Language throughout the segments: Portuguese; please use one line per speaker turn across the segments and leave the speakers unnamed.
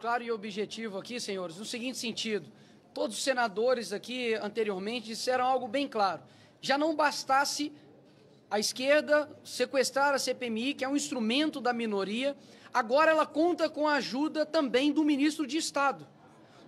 claro e objetivo aqui, senhores, no seguinte sentido: todos os senadores aqui anteriormente disseram algo bem claro. Já não bastasse a esquerda sequestrar a CPMI, que é um instrumento da minoria, agora ela conta com a ajuda também do ministro de Estado.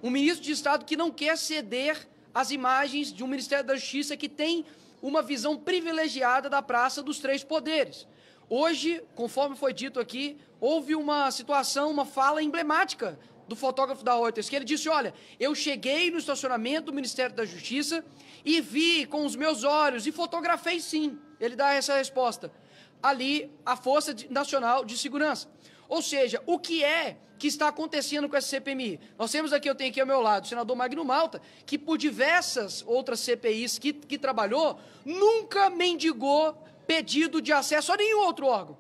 Um ministro de Estado que não quer ceder às imagens de um Ministério da Justiça que tem uma visão privilegiada da Praça dos Três Poderes. Hoje, conforme foi dito aqui, houve uma situação, uma fala emblemática do fotógrafo da Reuters, que ele disse: Olha, eu cheguei no estacionamento do Ministério da Justiça e vi com os meus olhos e fotografei sim. Ele dá essa resposta. Ali, a Força Nacional de Segurança. Ou seja, o que é que está acontecendo com essa CPMI? Nós temos aqui, eu tenho aqui ao meu lado, o senador Magno Malta, que por diversas outras CPIs que, que trabalhou, nunca mendigou pedido de acesso a nenhum outro órgão.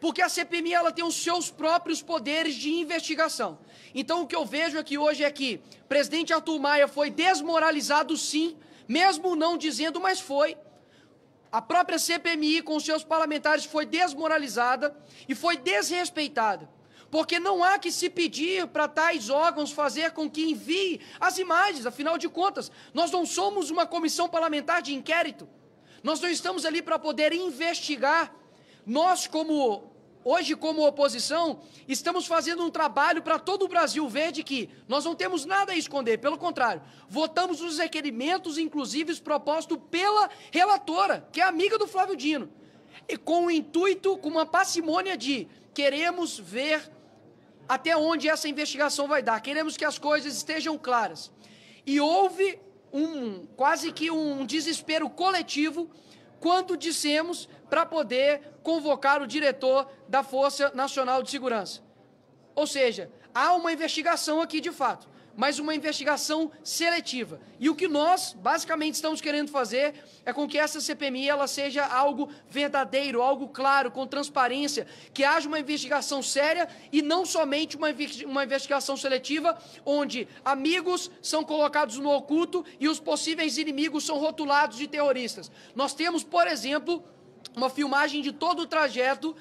Porque a CPMI ela tem os seus próprios poderes de investigação. Então o que eu vejo aqui hoje é que o presidente Arthur Maia foi desmoralizado sim, mesmo não dizendo, mas foi. A própria CPMI com seus parlamentares foi desmoralizada e foi desrespeitada. Porque não há que se pedir para tais órgãos fazer com que envie as imagens, afinal de contas, nós não somos uma comissão parlamentar de inquérito. Nós não estamos ali para poder investigar. Nós, como hoje, como oposição, estamos fazendo um trabalho para todo o Brasil ver de que nós não temos nada a esconder, pelo contrário, votamos os requerimentos, inclusive propostos pela relatora, que é amiga do Flávio Dino, e com o intuito, com uma parcimônia de queremos ver até onde essa investigação vai dar, queremos que as coisas estejam claras. E houve um quase que um desespero coletivo quando dissemos para poder convocar o diretor da Força Nacional de Segurança. Ou seja, há uma investigação aqui de fato mas uma investigação seletiva. E o que nós basicamente estamos querendo fazer é com que essa CPMI ela seja algo verdadeiro, algo claro, com transparência, que haja uma investigação séria e não somente uma, uma investigação seletiva onde amigos são colocados no oculto e os possíveis inimigos são rotulados de terroristas. Nós temos, por exemplo, uma filmagem de todo o trajeto,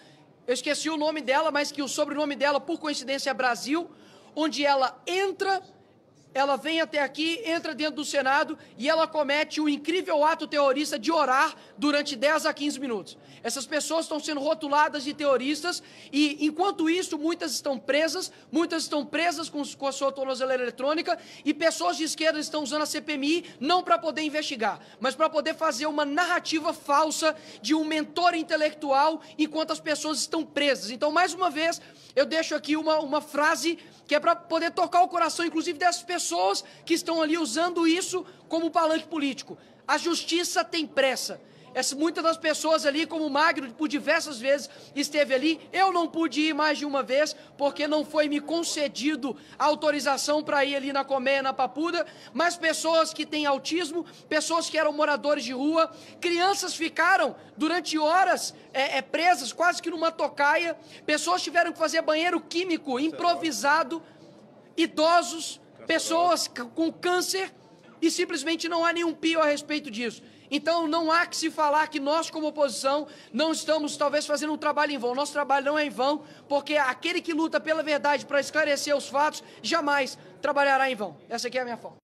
eu esqueci o nome dela, mas que o sobrenome dela, por coincidência, é Brasil, onde ela entra ela vem até aqui, entra dentro do Senado e ela comete o incrível ato terrorista de orar durante 10 a 15 minutos. Essas pessoas estão sendo rotuladas de terroristas e, enquanto isso, muitas estão presas, muitas estão presas com, com a sua tornozeleira eletrônica e pessoas de esquerda estão usando a CPMI não para poder investigar, mas para poder fazer uma narrativa falsa de um mentor intelectual enquanto as pessoas estão presas. Então, mais uma vez, eu deixo aqui uma, uma frase que é para poder tocar o coração, inclusive, dessas pessoas que estão ali usando isso como palanque político. A justiça tem pressa muitas das pessoas ali, como o Magno, por diversas vezes esteve ali. Eu não pude ir mais de uma vez, porque não foi me concedido autorização para ir ali na Colmeia, na Papuda. Mas pessoas que têm autismo, pessoas que eram moradores de rua, crianças ficaram durante horas é, é, presas, quase que numa tocaia. Pessoas tiveram que fazer banheiro químico é improvisado, idosos, pessoas com câncer e simplesmente não há nenhum pio a respeito disso. Então não há que se falar que nós, como oposição, não estamos talvez fazendo um trabalho em vão. Nosso trabalho não é em vão, porque aquele que luta pela verdade para esclarecer os fatos jamais trabalhará em vão. Essa aqui é a minha forma.